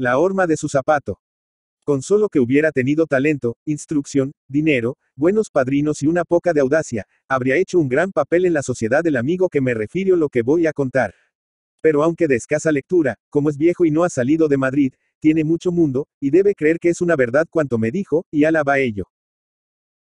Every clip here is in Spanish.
la horma de su zapato. Con solo que hubiera tenido talento, instrucción, dinero, buenos padrinos y una poca de audacia, habría hecho un gran papel en la sociedad del amigo que me refiero lo que voy a contar. Pero aunque de escasa lectura, como es viejo y no ha salido de Madrid, tiene mucho mundo, y debe creer que es una verdad cuanto me dijo, y alaba ello.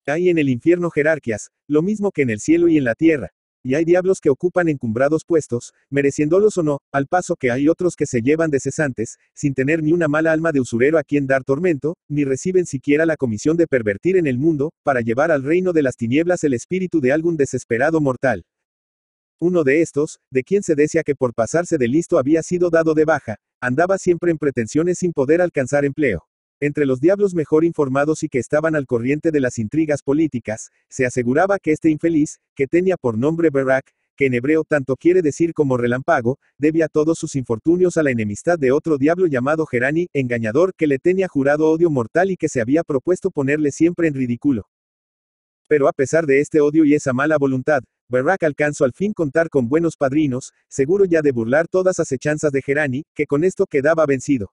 Hay en el infierno jerarquías, lo mismo que en el cielo y en la tierra, y hay diablos que ocupan encumbrados puestos, mereciéndolos o no, al paso que hay otros que se llevan de cesantes, sin tener ni una mala alma de usurero a quien dar tormento, ni reciben siquiera la comisión de pervertir en el mundo, para llevar al reino de las tinieblas el espíritu de algún desesperado mortal. Uno de estos, de quien se decía que por pasarse de listo había sido dado de baja, andaba siempre en pretensiones sin poder alcanzar empleo. Entre los diablos mejor informados y que estaban al corriente de las intrigas políticas, se aseguraba que este infeliz, que tenía por nombre Berak, que en hebreo tanto quiere decir como relámpago, debía todos sus infortunios a la enemistad de otro diablo llamado Gerani, engañador que le tenía jurado odio mortal y que se había propuesto ponerle siempre en ridículo. Pero a pesar de este odio y esa mala voluntad, Berak alcanzó al fin contar con buenos padrinos, seguro ya de burlar todas acechanzas de Gerani, que con esto quedaba vencido.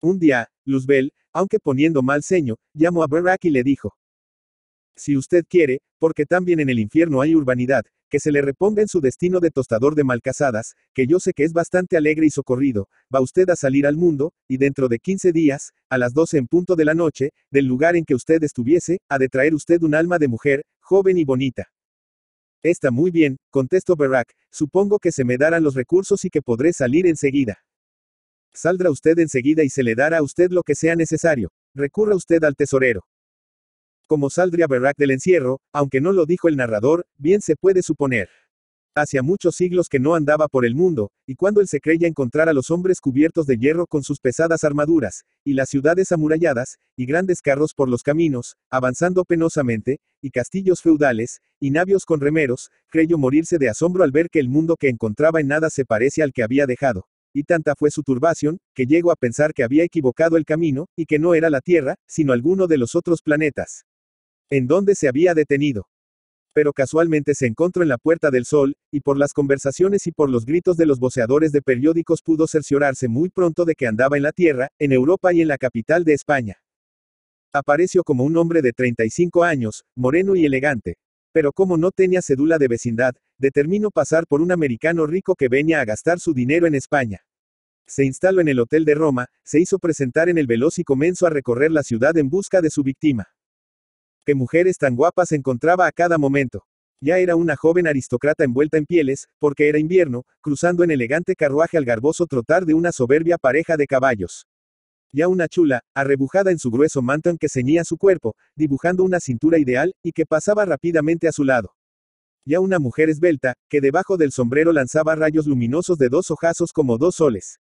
Un día, Luzbel, aunque poniendo mal seño, llamó a Berak y le dijo, si usted quiere, porque también en el infierno hay urbanidad, que se le reponga en su destino de tostador de malcasadas, que yo sé que es bastante alegre y socorrido, va usted a salir al mundo, y dentro de 15 días, a las 12 en punto de la noche, del lugar en que usted estuviese, ha de traer usted un alma de mujer, joven y bonita. Está muy bien, contestó Berak, supongo que se me darán los recursos y que podré salir enseguida. Saldrá usted enseguida y se le dará a usted lo que sea necesario. Recurra usted al tesorero. Como saldría Berak del encierro, aunque no lo dijo el narrador, bien se puede suponer. Hacia muchos siglos que no andaba por el mundo, y cuando él se creía encontrar a los hombres cubiertos de hierro con sus pesadas armaduras, y las ciudades amuralladas, y grandes carros por los caminos, avanzando penosamente, y castillos feudales, y navios con remeros, creyó morirse de asombro al ver que el mundo que encontraba en nada se parece al que había dejado y tanta fue su turbación, que llegó a pensar que había equivocado el camino, y que no era la Tierra, sino alguno de los otros planetas. En donde se había detenido. Pero casualmente se encontró en la Puerta del Sol, y por las conversaciones y por los gritos de los voceadores de periódicos pudo cerciorarse muy pronto de que andaba en la Tierra, en Europa y en la capital de España. Apareció como un hombre de 35 años, moreno y elegante, pero como no tenía cédula de vecindad, determinó pasar por un americano rico que venía a gastar su dinero en España se instaló en el Hotel de Roma, se hizo presentar en el Veloz y comenzó a recorrer la ciudad en busca de su víctima. Qué mujeres tan guapas encontraba a cada momento. Ya era una joven aristócrata envuelta en pieles, porque era invierno, cruzando en elegante carruaje al garboso trotar de una soberbia pareja de caballos. Ya una chula, arrebujada en su grueso manto que ceñía su cuerpo, dibujando una cintura ideal, y que pasaba rápidamente a su lado. Ya una mujer esbelta, que debajo del sombrero lanzaba rayos luminosos de dos ojazos como dos soles.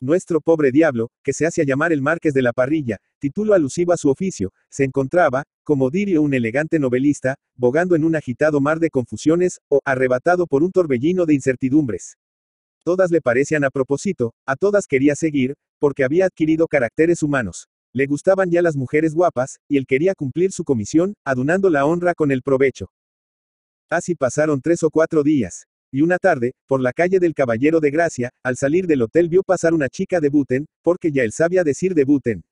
Nuestro pobre diablo, que se hace llamar el Marqués de la Parrilla, título alusivo a su oficio, se encontraba, como diría un elegante novelista, bogando en un agitado mar de confusiones, o arrebatado por un torbellino de incertidumbres. Todas le parecían a propósito, a todas quería seguir, porque había adquirido caracteres humanos. Le gustaban ya las mujeres guapas, y él quería cumplir su comisión, adunando la honra con el provecho. Así pasaron tres o cuatro días. Y una tarde, por la calle del Caballero de Gracia, al salir del hotel vio pasar una chica de Buten, porque ya él sabía decir de Buten.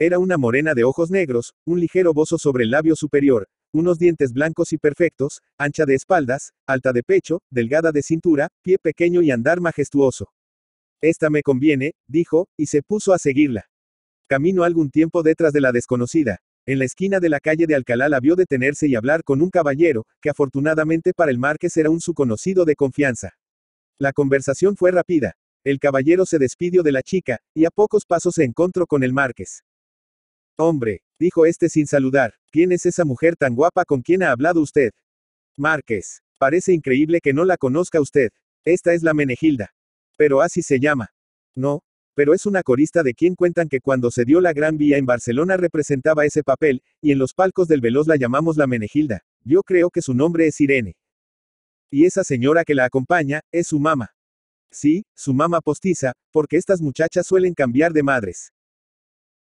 Era una morena de ojos negros, un ligero bozo sobre el labio superior, unos dientes blancos y perfectos, ancha de espaldas, alta de pecho, delgada de cintura, pie pequeño y andar majestuoso. Esta me conviene, dijo, y se puso a seguirla. Camino algún tiempo detrás de la desconocida, en la esquina de la calle de Alcalá la vio detenerse y hablar con un caballero, que afortunadamente para el marqués era un su conocido de confianza. La conversación fue rápida. El caballero se despidió de la chica, y a pocos pasos se encontró con el marqués. Hombre, dijo este sin saludar, ¿quién es esa mujer tan guapa con quien ha hablado usted? Márquez, parece increíble que no la conozca usted. Esta es la Menegilda. Pero así se llama. No, pero es una corista de quien cuentan que cuando se dio la Gran Vía en Barcelona representaba ese papel, y en los palcos del Veloz la llamamos la Menegilda. Yo creo que su nombre es Irene. Y esa señora que la acompaña, es su mamá. Sí, su mamá postiza, porque estas muchachas suelen cambiar de madres.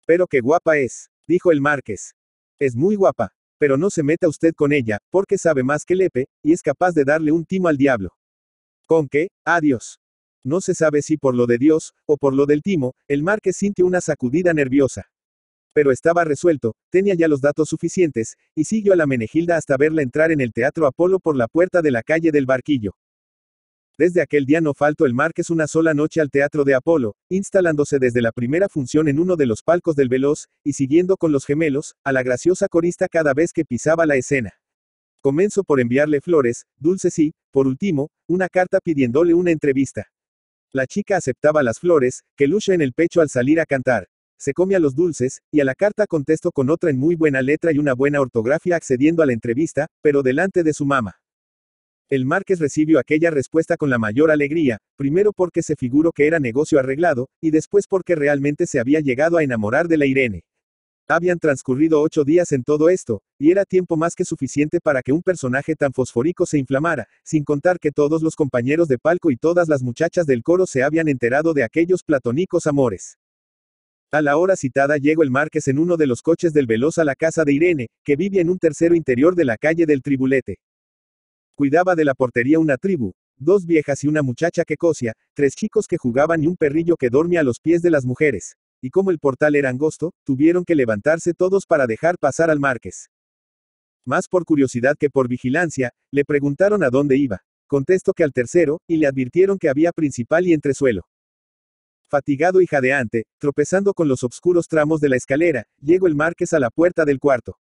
Pero qué guapa es, dijo el Márquez. Es muy guapa, pero no se meta usted con ella, porque sabe más que Lepe, y es capaz de darle un timo al diablo. ¿Con qué? Adiós. No se sabe si por lo de Dios, o por lo del timo, el marqués sintió una sacudida nerviosa. Pero estaba resuelto, tenía ya los datos suficientes, y siguió a la Menegilda hasta verla entrar en el Teatro Apolo por la puerta de la calle del Barquillo. Desde aquel día no faltó el Márquez una sola noche al Teatro de Apolo, instalándose desde la primera función en uno de los palcos del Veloz, y siguiendo con los gemelos, a la graciosa corista cada vez que pisaba la escena. Comenzó por enviarle flores, dulces y, por último, una carta pidiéndole una entrevista. La chica aceptaba las flores, que lucha en el pecho al salir a cantar. Se come a los dulces, y a la carta contesto con otra en muy buena letra y una buena ortografía accediendo a la entrevista, pero delante de su mamá. El Márquez recibió aquella respuesta con la mayor alegría, primero porque se figuró que era negocio arreglado, y después porque realmente se había llegado a enamorar de la Irene. Habían transcurrido ocho días en todo esto, y era tiempo más que suficiente para que un personaje tan fosfórico se inflamara, sin contar que todos los compañeros de palco y todas las muchachas del coro se habían enterado de aquellos platónicos amores. A la hora citada llegó el Márquez en uno de los coches del Veloz a la casa de Irene, que vive en un tercero interior de la calle del Tribulete. Cuidaba de la portería una tribu, dos viejas y una muchacha que cosía, tres chicos que jugaban y un perrillo que dormía a los pies de las mujeres y como el portal era angosto, tuvieron que levantarse todos para dejar pasar al marqués. Más por curiosidad que por vigilancia, le preguntaron a dónde iba. Contestó que al tercero, y le advirtieron que había principal y entresuelo. Fatigado y jadeante, tropezando con los obscuros tramos de la escalera, llegó el Márquez a la puerta del cuarto.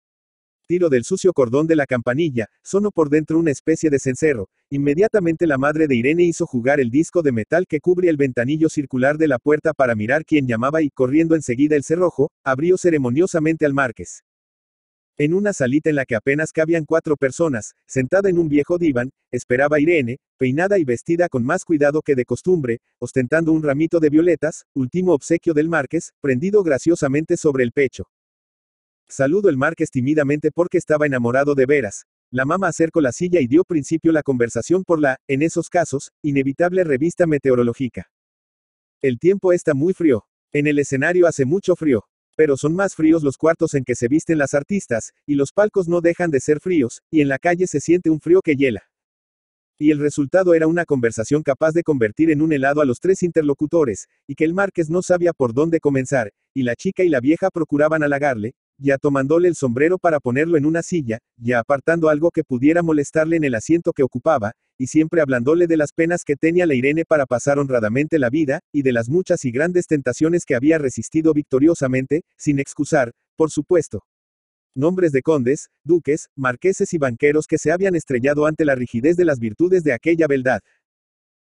Tiro del sucio cordón de la campanilla, sonó por dentro una especie de cencerro. Inmediatamente la madre de Irene hizo jugar el disco de metal que cubre el ventanillo circular de la puerta para mirar quién llamaba y, corriendo enseguida el cerrojo, abrió ceremoniosamente al marqués. En una salita en la que apenas cabían cuatro personas, sentada en un viejo diván, esperaba Irene, peinada y vestida con más cuidado que de costumbre, ostentando un ramito de violetas, último obsequio del Márquez, prendido graciosamente sobre el pecho. Saludo el Márquez tímidamente porque estaba enamorado de veras. La mamá acercó la silla y dio principio la conversación por la, en esos casos, inevitable revista meteorológica. El tiempo está muy frío. En el escenario hace mucho frío. Pero son más fríos los cuartos en que se visten las artistas, y los palcos no dejan de ser fríos, y en la calle se siente un frío que hiela. Y el resultado era una conversación capaz de convertir en un helado a los tres interlocutores, y que el Márquez no sabía por dónde comenzar, y la chica y la vieja procuraban halagarle, ya tomándole el sombrero para ponerlo en una silla, ya apartando algo que pudiera molestarle en el asiento que ocupaba, y siempre hablándole de las penas que tenía la Irene para pasar honradamente la vida, y de las muchas y grandes tentaciones que había resistido victoriosamente, sin excusar, por supuesto. Nombres de condes, duques, marqueses y banqueros que se habían estrellado ante la rigidez de las virtudes de aquella beldad,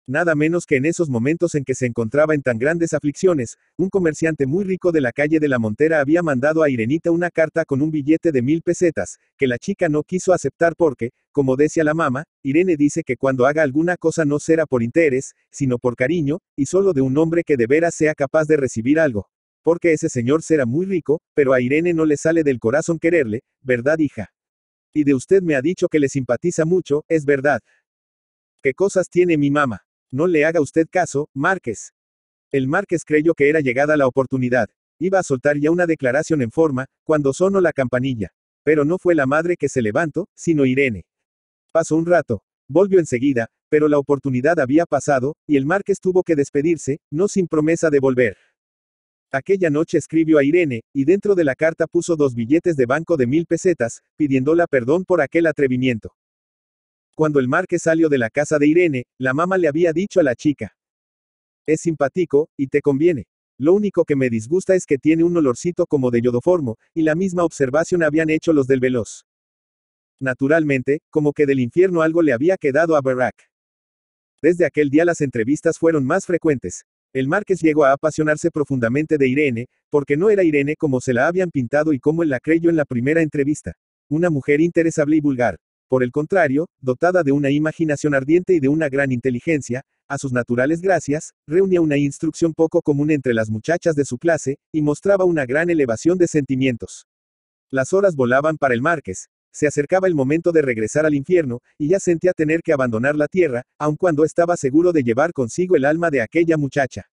Nada menos que en esos momentos en que se encontraba en tan grandes aflicciones, un comerciante muy rico de la calle de la Montera había mandado a Irenita una carta con un billete de mil pesetas, que la chica no quiso aceptar porque, como decía la mamá, Irene dice que cuando haga alguna cosa no será por interés, sino por cariño, y solo de un hombre que de veras sea capaz de recibir algo. Porque ese señor será muy rico, pero a Irene no le sale del corazón quererle, ¿verdad, hija? Y de usted me ha dicho que le simpatiza mucho, es verdad. ¿Qué cosas tiene mi mamá? No le haga usted caso, Márquez. El Márquez creyó que era llegada la oportunidad. Iba a soltar ya una declaración en forma, cuando sonó la campanilla. Pero no fue la madre que se levantó, sino Irene. Pasó un rato. Volvió enseguida, pero la oportunidad había pasado, y el Márquez tuvo que despedirse, no sin promesa de volver. Aquella noche escribió a Irene, y dentro de la carta puso dos billetes de banco de mil pesetas, pidiéndola perdón por aquel atrevimiento. Cuando el marqués salió de la casa de Irene, la mamá le había dicho a la chica. Es simpático, y te conviene. Lo único que me disgusta es que tiene un olorcito como de yodoformo, y la misma observación habían hecho los del veloz. Naturalmente, como que del infierno algo le había quedado a Barack. Desde aquel día las entrevistas fueron más frecuentes. El Márquez llegó a apasionarse profundamente de Irene, porque no era Irene como se la habían pintado y como él la creyó en la primera entrevista. Una mujer interesable y vulgar, por el contrario, dotada de una imaginación ardiente y de una gran inteligencia, a sus naturales gracias, reunía una instrucción poco común entre las muchachas de su clase, y mostraba una gran elevación de sentimientos. Las horas volaban para el Marqués, se acercaba el momento de regresar al infierno, y ya sentía tener que abandonar la tierra, aun cuando estaba seguro de llevar consigo el alma de aquella muchacha.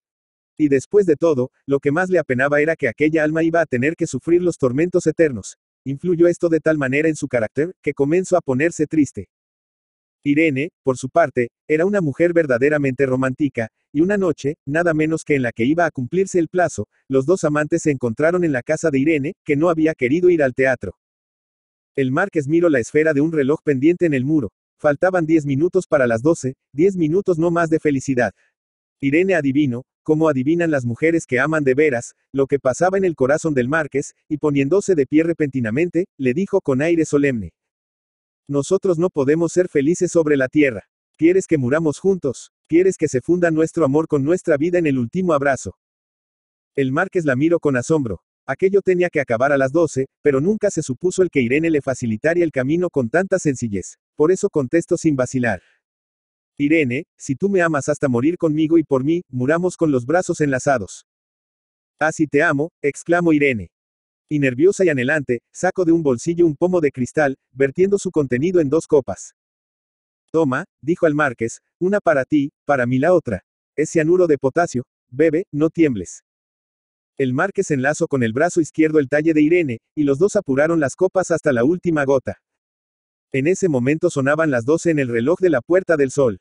Y después de todo, lo que más le apenaba era que aquella alma iba a tener que sufrir los tormentos eternos, Influyó esto de tal manera en su carácter, que comenzó a ponerse triste. Irene, por su parte, era una mujer verdaderamente romántica, y una noche, nada menos que en la que iba a cumplirse el plazo, los dos amantes se encontraron en la casa de Irene, que no había querido ir al teatro. El marqués miró la esfera de un reloj pendiente en el muro. Faltaban 10 minutos para las 12, 10 minutos no más de felicidad, Irene adivinó, como adivinan las mujeres que aman de veras, lo que pasaba en el corazón del marqués, y poniéndose de pie repentinamente, le dijo con aire solemne. Nosotros no podemos ser felices sobre la tierra. ¿Quieres que muramos juntos? ¿Quieres que se funda nuestro amor con nuestra vida en el último abrazo? El marqués la miró con asombro. Aquello tenía que acabar a las doce, pero nunca se supuso el que Irene le facilitaría el camino con tanta sencillez. Por eso contestó sin vacilar. Irene, si tú me amas hasta morir conmigo y por mí, muramos con los brazos enlazados. Así ah, te amo, exclamó Irene. Y nerviosa y anhelante, sacó de un bolsillo un pomo de cristal, vertiendo su contenido en dos copas. Toma, dijo al marqués, una para ti, para mí la otra. Es cianuro de potasio, bebe, no tiembles. El marqués enlazó con el brazo izquierdo el talle de Irene, y los dos apuraron las copas hasta la última gota. En ese momento sonaban las doce en el reloj de la Puerta del Sol.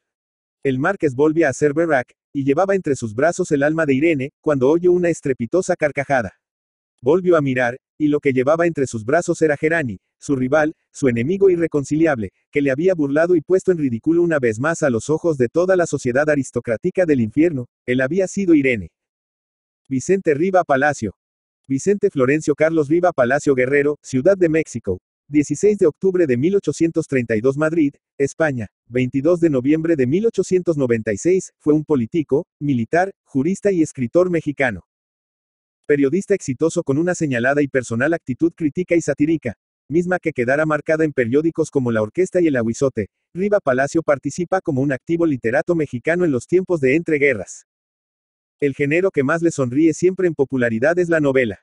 El Márquez volvió a ser Berac, y llevaba entre sus brazos el alma de Irene, cuando oyó una estrepitosa carcajada. Volvió a mirar, y lo que llevaba entre sus brazos era Gerani, su rival, su enemigo irreconciliable, que le había burlado y puesto en ridículo una vez más a los ojos de toda la sociedad aristocrática del infierno, él había sido Irene. Vicente Riva Palacio. Vicente Florencio Carlos Riva Palacio Guerrero, Ciudad de México, 16 de octubre de 1832 Madrid, España, 22 de noviembre de 1896, fue un político, militar, jurista y escritor mexicano. Periodista exitoso con una señalada y personal actitud crítica y satírica, misma que quedara marcada en periódicos como La Orquesta y El Aguizote, Riva Palacio participa como un activo literato mexicano en los tiempos de entreguerras. El género que más le sonríe siempre en popularidad es la novela.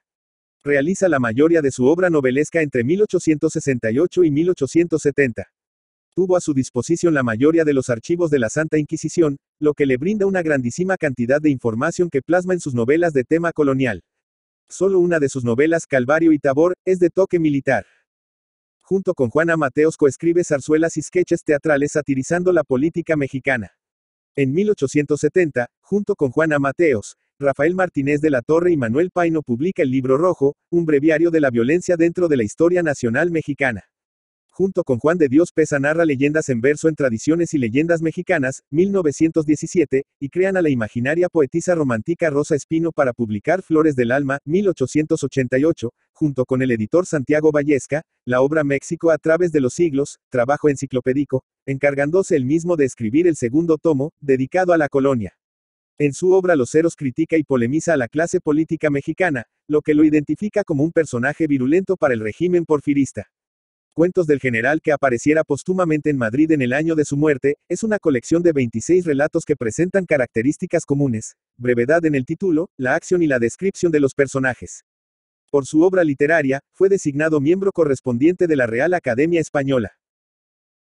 Realiza la mayoría de su obra novelesca entre 1868 y 1870. Tuvo a su disposición la mayoría de los archivos de la Santa Inquisición, lo que le brinda una grandísima cantidad de información que plasma en sus novelas de tema colonial. Solo una de sus novelas, Calvario y Tabor, es de toque militar. Junto con Juana Mateos coescribe zarzuelas y sketches teatrales satirizando la política mexicana. En 1870, junto con Juana Mateos, Rafael Martínez de la Torre y Manuel Paino publica el libro rojo, un breviario de la violencia dentro de la historia nacional mexicana. Junto con Juan de Dios Pesa narra leyendas en verso en tradiciones y leyendas mexicanas, 1917, y crean a la imaginaria poetisa romántica Rosa Espino para publicar Flores del Alma, 1888, junto con el editor Santiago Vallesca, la obra México a través de los siglos, trabajo enciclopédico, encargándose él mismo de escribir el segundo tomo, dedicado a la colonia. En su obra Los Ceros critica y polemiza a la clase política mexicana, lo que lo identifica como un personaje virulento para el régimen porfirista. Cuentos del general que apareciera póstumamente en Madrid en el año de su muerte, es una colección de 26 relatos que presentan características comunes, brevedad en el título, la acción y la descripción de los personajes. Por su obra literaria, fue designado miembro correspondiente de la Real Academia Española.